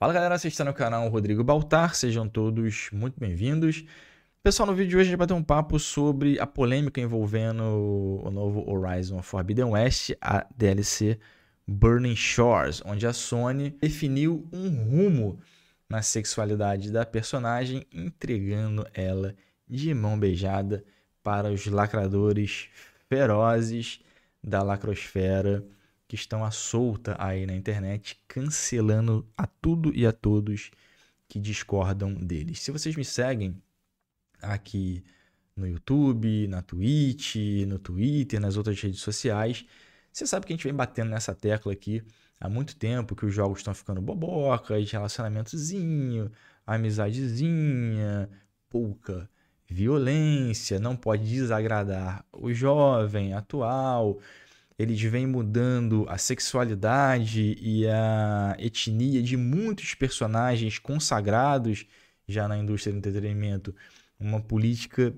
Fala galera, vocês estão no canal Rodrigo Baltar, sejam todos muito bem-vindos. Pessoal, no vídeo de hoje a gente vai ter um papo sobre a polêmica envolvendo o novo Horizon Forbidden West, a DLC Burning Shores, onde a Sony definiu um rumo na sexualidade da personagem, entregando ela de mão beijada para os lacradores ferozes da lacrosfera que estão à solta aí na internet, cancelando a tudo e a todos que discordam deles. Se vocês me seguem aqui no YouTube, na Twitch, no Twitter, nas outras redes sociais, você sabe que a gente vem batendo nessa tecla aqui há muito tempo que os jogos estão ficando bobocas, relacionamentozinho, amizadezinha, pouca violência, não pode desagradar o jovem atual eles vêm mudando a sexualidade e a etnia de muitos personagens consagrados já na indústria do entretenimento. Uma política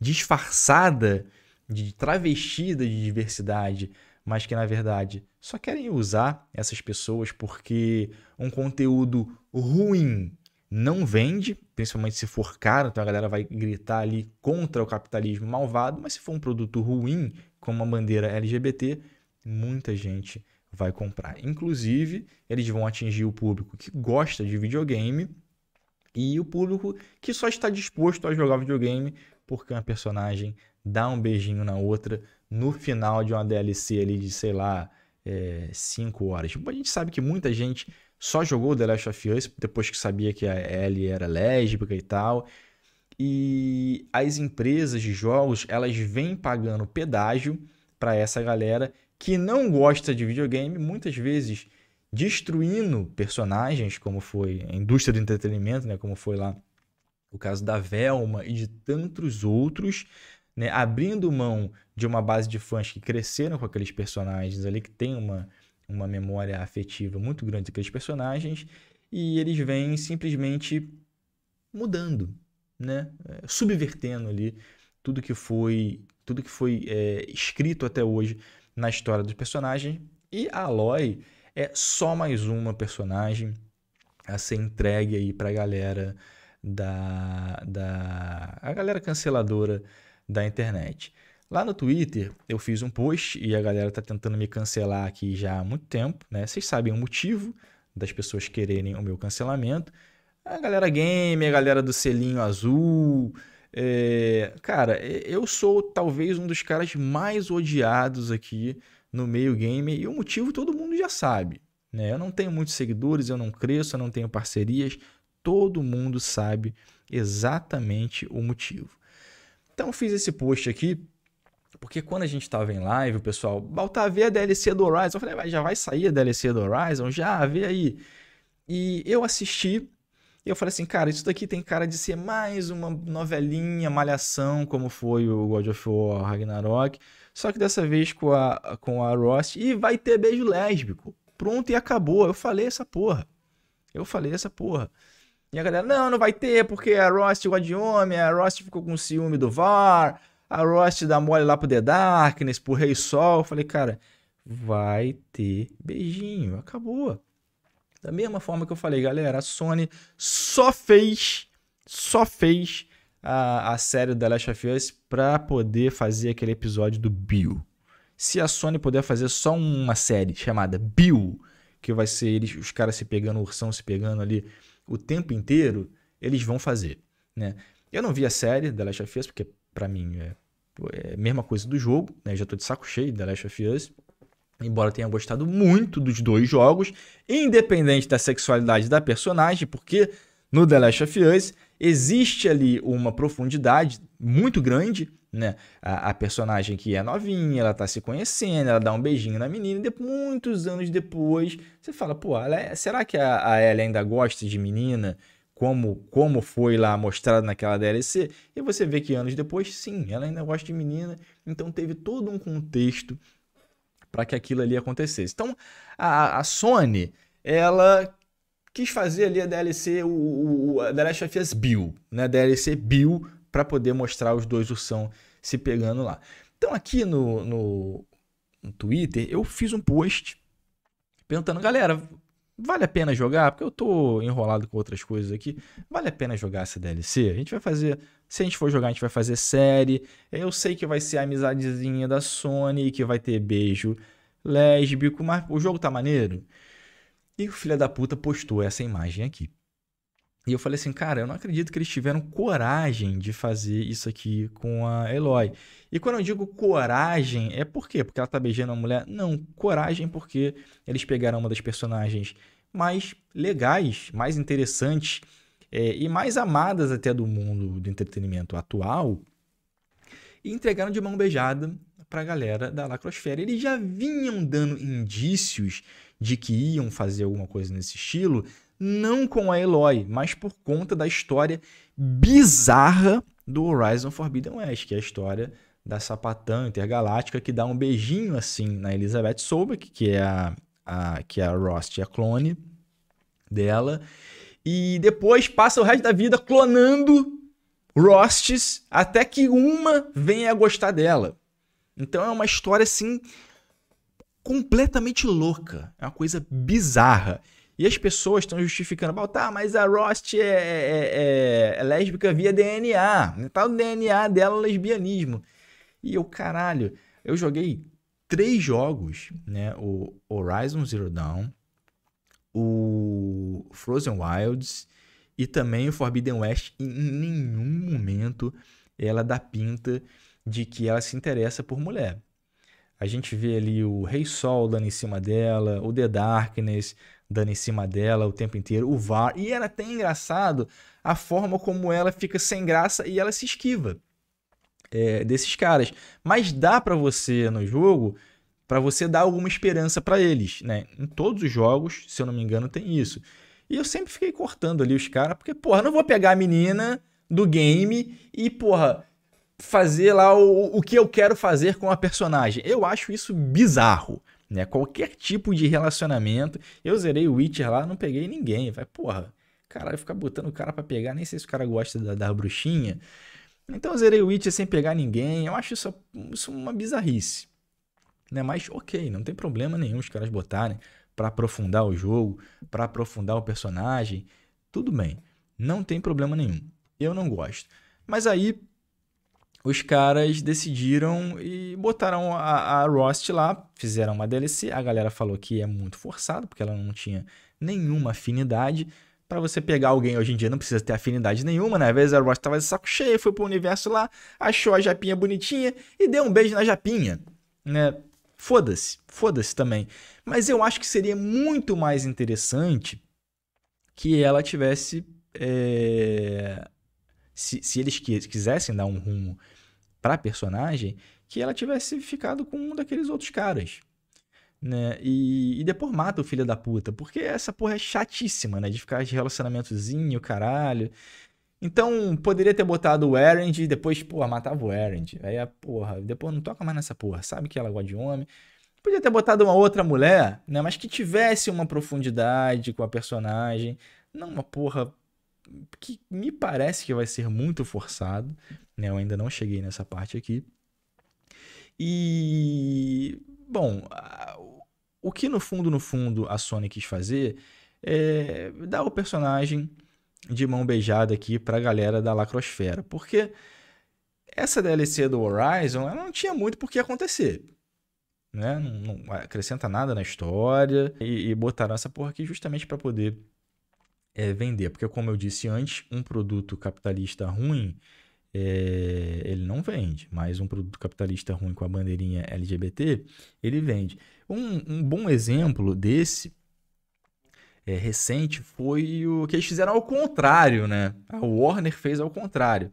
disfarçada de travestida de diversidade, mas que na verdade só querem usar essas pessoas porque um conteúdo ruim não vende, principalmente se for caro, então a galera vai gritar ali contra o capitalismo malvado, mas se for um produto ruim, como uma bandeira LGBT, muita gente vai comprar. Inclusive, eles vão atingir o público que gosta de videogame e o público que só está disposto a jogar videogame porque uma personagem dá um beijinho na outra no final de uma DLC ali de, sei lá, 5 é, horas. A gente sabe que muita gente só jogou The Last of Us depois que sabia que a Ellie era lésbica e tal. E as empresas de jogos, elas vêm pagando pedágio para essa galera que não gosta de videogame, muitas vezes destruindo personagens, como foi a indústria do entretenimento, né, como foi lá o caso da Velma e de tantos outros, né, abrindo mão de uma base de fãs que cresceram com aqueles personagens ali, que tem uma, uma memória afetiva muito grande daqueles personagens e eles vêm simplesmente mudando, né? É, subvertendo ali tudo que foi tudo que foi é, escrito até hoje na história dos personagens e a Aloy é só mais uma personagem a ser entregue aí para a galera da, da a galera canceladora da internet. Lá no Twitter, eu fiz um post e a galera tá tentando me cancelar aqui já há muito tempo, né? Vocês sabem o motivo das pessoas quererem o meu cancelamento. A galera game, a galera do selinho azul. É... Cara, eu sou talvez um dos caras mais odiados aqui no meio game e o motivo todo mundo já sabe. Né? Eu não tenho muitos seguidores, eu não cresço, eu não tenho parcerias. Todo mundo sabe exatamente o motivo. Então, fiz esse post aqui porque quando a gente tava em live, o pessoal, Baltar, vê a DLC do Horizon. Eu falei, vai já vai sair a DLC do Horizon? Já, vê aí. E eu assisti e eu falei assim, cara, isso daqui tem cara de ser mais uma novelinha, malhação, como foi o God of War Ragnarok. Só que dessa vez com a, com a Ross. E vai ter beijo lésbico. Pronto e acabou. Eu falei essa porra. Eu falei essa porra. E a galera, não, não vai ter, porque a Rost gosta de homem, a Rost ficou com ciúme do VAR, a Rost dá mole lá pro The Darkness, pro Rei Sol. Eu falei, cara, vai ter beijinho. Acabou. Da mesma forma que eu falei, galera, a Sony só fez, só fez a, a série da Last of Us pra poder fazer aquele episódio do Bill. Se a Sony puder fazer só uma série chamada Bill, que vai ser eles, os caras se pegando, o ursão se pegando ali o tempo inteiro, eles vão fazer, né? Eu não vi a série da Last of Us, porque para mim é é, mesma coisa do jogo, né? Já tô de saco cheio da Last of Us. Embora tenha gostado muito dos dois jogos, independente da sexualidade da personagem, porque no The Last of Us existe ali uma profundidade muito grande, né? A, a, personagem que é novinha, ela tá se conhecendo, ela dá um beijinho na menina, e muitos anos depois, você fala, pô, é, será que a, a Ellie ainda gosta de menina? como, como foi lá mostrado naquela DLC, e você vê que anos depois, sim, ela ainda gosta de menina, então teve todo um contexto para que aquilo ali acontecesse. Então, a, a, Sony, ela quis fazer ali a DLC, o, o a The Last of Us Bill, né, DLC Bill, para poder mostrar os dois ursão se pegando lá. Então, aqui no, no, no Twitter, eu fiz um post perguntando, galera, vale a pena jogar? Porque eu tô enrolado com outras coisas aqui. Vale a pena jogar essa DLC? A gente vai fazer. Se a gente for jogar, a gente vai fazer série. Eu sei que vai ser a amizadezinha da Sony, que vai ter beijo lésbico, mas o jogo tá maneiro. E o filho da puta postou essa imagem aqui. E eu falei assim, cara, eu não acredito que eles tiveram coragem de fazer isso aqui com a Eloy. E quando eu digo coragem, é por quê? Porque ela tá beijando uma mulher? Não, coragem porque eles pegaram uma das personagens mais legais, mais interessantes é, e mais amadas até do mundo do entretenimento atual e entregaram de mão beijada para a galera da lacrosfera. Eles já vinham dando indícios de que iam fazer alguma coisa nesse estilo não com a Eloy, mas por conta da história bizarra do Horizon Forbidden West, que é a história da sapatã intergaláctica que dá um beijinho assim na Elizabeth Sobeck, que é a, a que é a Rost, a clone dela, e depois passa o resto da vida clonando Rostes até que uma venha a gostar dela. Então é uma história assim completamente louca, é uma coisa bizarra. E as pessoas estão justificando, tá, mas a Rost é, é, é, é, lésbica via DNA, né, tá o DNA dela é lesbianismo. E eu, caralho, eu joguei três jogos, né? O Horizon Zero Dawn, o Frozen Wilds e também o Forbidden West. em nenhum momento ela dá pinta de que ela se interessa por mulher. A gente vê ali o Rei Sol dando em cima dela, o The Darkness, dando em cima dela o tempo inteiro, o VAR. E era até engraçado a forma como ela fica sem graça e ela se esquiva é, desses caras. Mas dá para você no jogo para você dar alguma esperança para eles, né? Em todos os jogos, se eu não me engano, tem isso. E eu sempre fiquei cortando ali os caras, porque, porra, não vou pegar a menina do game e, porra, fazer lá o, o que eu quero fazer com a personagem. Eu acho isso bizarro né? Qualquer tipo de relacionamento. Eu zerei o Witcher lá, não peguei ninguém. Vai, porra, caralho, ficar botando o cara para pegar, nem sei se o cara gosta da, da bruxinha. Então eu zerei o Witcher sem pegar ninguém. Eu acho isso, isso uma bizarrice. Né? Mas ok, não tem problema nenhum os caras botarem para aprofundar o jogo, para aprofundar o personagem. Tudo bem, não tem problema nenhum. Eu não gosto. Mas aí os caras decidiram e botaram a, a Rost lá, fizeram uma DLC. A galera falou que é muito forçado, porque ela não tinha nenhuma afinidade. Para você pegar alguém hoje em dia não precisa ter afinidade nenhuma, né? Às vezes a Rost tava de saco cheio, foi pro universo lá, achou a Japinha bonitinha e deu um beijo na Japinha, né? Foda-se, foda-se também. Mas eu acho que seria muito mais interessante que ela tivesse é, se, se eles quisessem dar um rumo pra personagem, que ela tivesse ficado com um daqueles outros caras. Né? E, e depois mata o filho da puta, porque essa porra é chatíssima, né? De ficar de relacionamentozinho, caralho. Então, poderia ter botado o Erend e depois, porra, matava o Erend. Aí a porra, depois não toca mais nessa porra, sabe que ela gosta de homem. Podia ter botado uma outra mulher, né? Mas que tivesse uma profundidade com a personagem. Não uma porra que me parece que vai ser muito forçado, né? Eu ainda não cheguei nessa parte aqui. E bom, o que no fundo no fundo a Sony quis fazer é dar o personagem de mão beijada aqui para a galera da lacrosfera, porque essa DLC do Horizon ela não tinha muito por que acontecer. Né? Não, não acrescenta nada na história e, e botaram essa porra aqui justamente para poder é, vender. Porque, como eu disse antes, um produto capitalista ruim é, ele não vende, mas um produto capitalista ruim com a bandeirinha LGBT ele vende. Um, um bom exemplo desse é, recente foi o que eles fizeram ao contrário, né? A Warner fez ao contrário.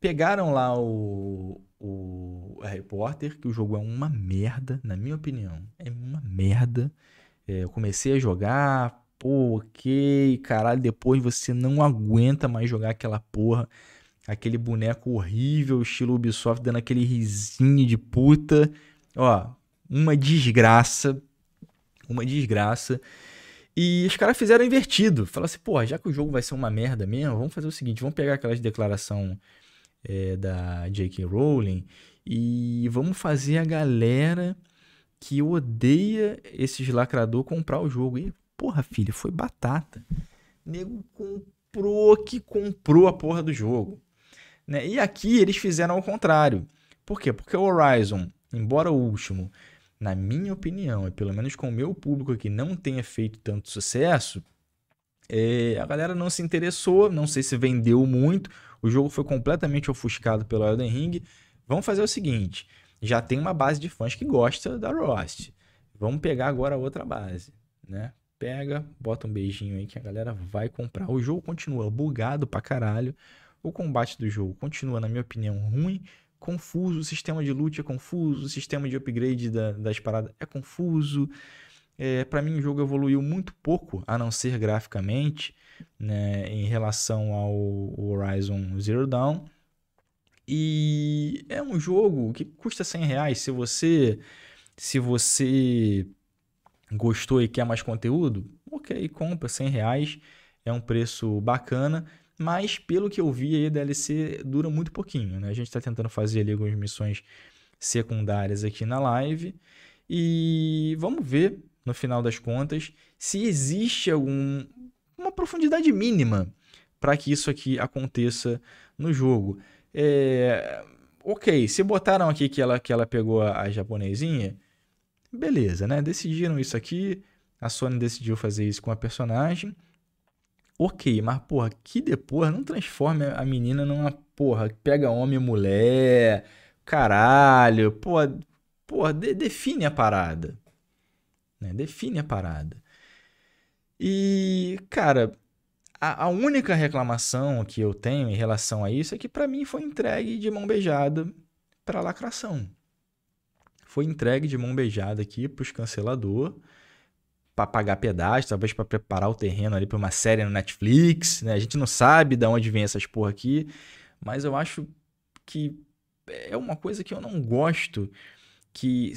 Pegaram lá o, o Harry Potter, que o jogo é uma merda, na minha opinião. É uma merda. É, eu comecei a jogar, pô, ok, caralho, depois você não aguenta mais jogar aquela porra, aquele boneco horrível, estilo Ubisoft, dando aquele risinho de puta, ó, uma desgraça, uma desgraça. E os caras fizeram invertido. Falaram assim, pô, já que o jogo vai ser uma merda mesmo, vamos fazer o seguinte, vamos pegar aquelas declaração é, da J.K. Rowling e vamos fazer a galera que odeia esses lacrador comprar o jogo. E Porra, filho, foi batata. O nego comprou que comprou a porra do jogo. Né? E aqui eles fizeram ao contrário. Por quê? Porque o Horizon, embora o último, na minha opinião, e pelo menos com o meu público aqui, não tenha feito tanto sucesso, é, a galera não se interessou, não sei se vendeu muito, o jogo foi completamente ofuscado pelo Elden Ring. Vamos fazer o seguinte, já tem uma base de fãs que gosta da Rust. Vamos pegar agora outra base, né? Pega, bota um beijinho aí que a galera vai comprar. O jogo continua bugado pra caralho. O combate do jogo continua, na minha opinião, ruim, confuso. O sistema de loot é confuso. O sistema de upgrade da, das paradas é confuso. É, para mim, o jogo evoluiu muito pouco, a não ser graficamente, né, em relação ao Horizon Zero Dawn. E é um jogo que custa 100 reais. Se você, se você Gostou e quer mais conteúdo? Ok, compra 100 reais, é um preço bacana, mas pelo que eu vi aí, a DLC dura muito pouquinho, né? A gente está tentando fazer ali algumas missões secundárias aqui na live e vamos ver no final das contas se existe algum uma profundidade mínima para que isso aqui aconteça no jogo. É, ok, se botaram aqui que ela, que ela pegou a japonesinha, Beleza, né? Decidiram isso aqui. A Sony decidiu fazer isso com a personagem. Ok, mas porra, que depois não transforme a menina numa porra, pega homem e mulher, caralho, porra, porra de, define a parada. Né? Define a parada. E, cara, a, a, única reclamação que eu tenho em relação a isso é que para mim foi entregue de mão beijada para lacração foi entregue de mão beijada aqui para os cancelador para pagar pedágio, talvez para preparar o terreno ali para uma série no Netflix, né? A gente não sabe de onde vem essas porra aqui, mas eu acho que é uma coisa que eu não gosto que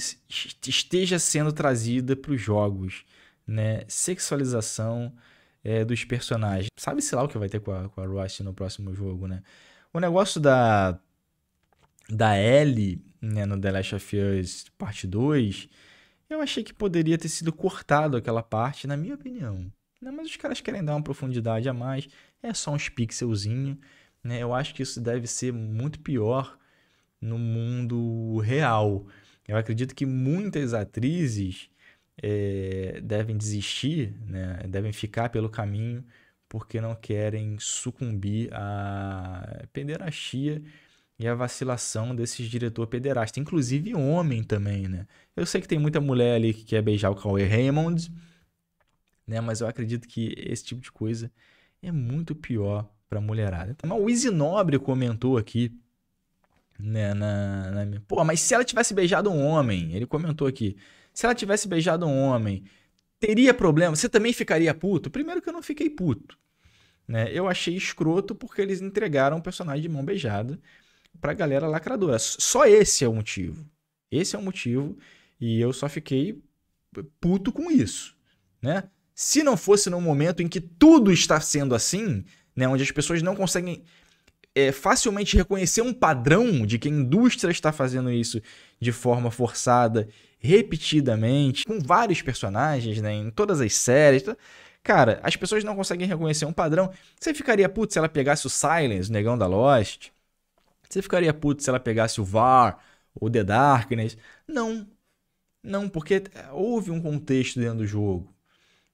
esteja sendo trazida para os jogos, né? Sexualização é, dos personagens. Sabe-se lá o que vai ter com a, com a Ross no próximo jogo, né? O negócio da, da Ellie né, no The Last of Us Parte 2, eu achei que poderia ter sido cortado aquela parte, na minha opinião. Não, né, mas os caras querem dar uma profundidade a mais, é só uns pixelzinhos. Né? Eu acho que isso deve ser muito pior no mundo real. Eu acredito que muitas atrizes é, devem desistir, né? devem ficar pelo caminho, porque não querem sucumbir à pederastia e a vacilação desses diretor pederasta, inclusive homem também, né? Eu sei que tem muita mulher ali que quer beijar o Cauê Raymond, né? Mas eu acredito que esse tipo de coisa é muito pior pra mulherada. Mas então, o Easy Nobre comentou aqui, né, na, na minha... Pô, mas se ela tivesse beijado um homem, ele comentou aqui, se ela tivesse beijado um homem, teria problema? Você também ficaria puto? Primeiro que eu não fiquei puto. Né? Eu achei escroto porque eles entregaram o personagem de mão beijada pra galera lacradora. Só esse é o motivo. Esse é o motivo e eu só fiquei puto com isso, né? Se não fosse num momento em que tudo está sendo assim, né, onde as pessoas não conseguem é, facilmente reconhecer um padrão de que a indústria está fazendo isso de forma forçada, repetidamente, com vários personagens, né, em todas as séries. Tá? Cara, as pessoas não conseguem reconhecer um padrão. Você ficaria puto se ela pegasse o Silence, o negão da Lost, você ficaria puto se ela pegasse o VAR ou The Darkness? Não. Não, porque é, houve um contexto dentro do jogo.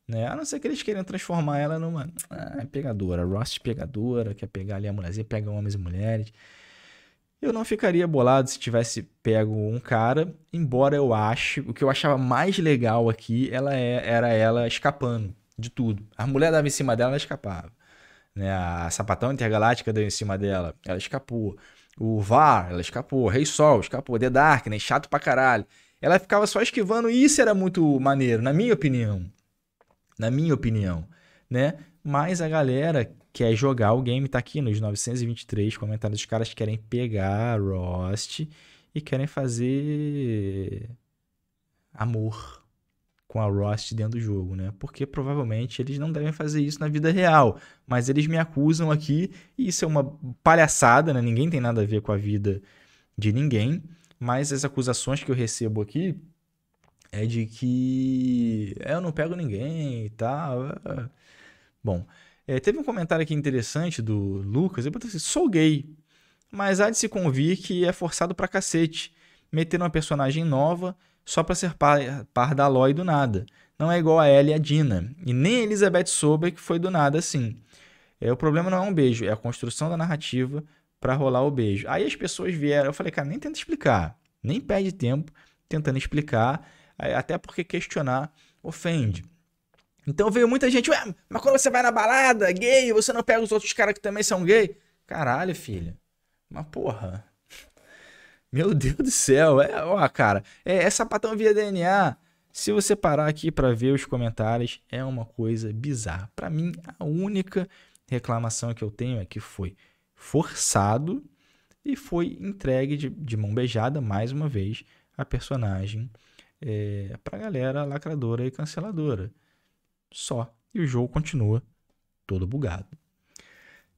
Né? A não ser que eles queiram transformar ela numa ah, pegadora, Rust pegadora, quer pegar ali a mulherzinha, pega homens e mulheres. Eu não ficaria bolado se tivesse pego um cara, embora eu ache, o que eu achava mais legal aqui, ela é, era ela escapando de tudo. A mulher dava em cima dela, ela escapava. Né? A sapatão intergaláctica deu em cima dela, ela escapou. O VAR, ela escapou. Rei Sol, escapou. The Dark, né? chato pra caralho. Ela ficava só esquivando e isso era muito maneiro, na minha opinião. Na minha opinião, né? Mas a galera quer jogar o game, tá aqui nos 923 comentários. Os caras querem pegar Rost e querem fazer amor com a Rust dentro do jogo, né? Porque provavelmente eles não devem fazer isso na vida real, mas eles me acusam aqui e isso é uma palhaçada, né? Ninguém tem nada a ver com a vida de ninguém, mas as acusações que eu recebo aqui é de que é, eu não pego ninguém e tal. É, é. Bom, é, teve um comentário aqui interessante do Lucas, ele botei assim, sou gay, mas há de se convir que é forçado pra cacete meter uma personagem nova só para ser par, par da Aloy do nada. Não é igual a Ellie e a Dina. E nem a Elizabeth Sober, que foi do nada assim. É, o problema não é um beijo, é a construção da narrativa para rolar o beijo. Aí as pessoas vieram, eu falei, cara, nem tenta explicar. Nem perde tempo tentando explicar, até porque questionar ofende. Então veio muita gente, ué, mas quando você vai na balada gay, você não pega os outros caras que também são gay? Caralho, filha. Mas porra, meu Deus do céu, é, ó, cara, é, é sapatão via DNA. Se você parar aqui para ver os comentários, é uma coisa bizarra. Para mim, a única reclamação que eu tenho é que foi forçado e foi entregue de, de mão beijada, mais uma vez, a personagem é, para a galera lacradora e canceladora. Só. E o jogo continua todo bugado.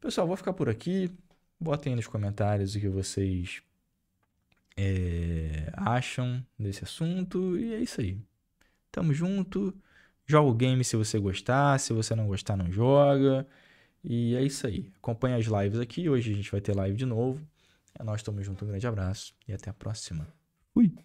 Pessoal, vou ficar por aqui. Botem aí nos comentários o que vocês é, acham desse assunto. E é isso aí. Tamo junto. Joga o game se você gostar. Se você não gostar, não joga. E é isso aí. Acompanha as lives aqui. Hoje a gente vai ter live de novo. É nós, tamo junto. Um grande abraço e até a próxima. Fui!